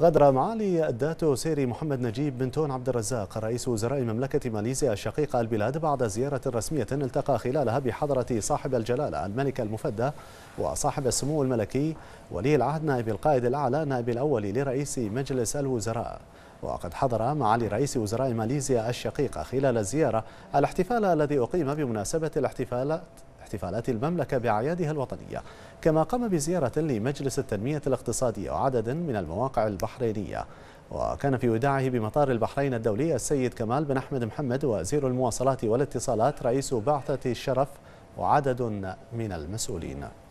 غادر معالي الداتو سيري محمد نجيب بن تون عبد الرزاق رئيس وزراء مملكة ماليزيا الشقيقة البلاد بعد زيارة رسمية التقى خلالها بحضرة صاحب الجلالة الملك المفدى وصاحب السمو الملكي ولي العهد نائب القائد الأعلى نائب الأول لرئيس مجلس الوزراء وقد حضر معالي رئيس وزراء ماليزيا الشقيقة خلال الزيارة الاحتفال الذي أقيم بمناسبة الاحتفالات احتفالات المملكة بأعيادها الوطنية كما قام بزيارة لمجلس التنمية الاقتصادية وعدد من المواقع البحرينية وكان في وداعه بمطار البحرين الدولي السيد كمال بن أحمد محمد وزير المواصلات والاتصالات رئيس بعثة الشرف وعدد من المسؤولين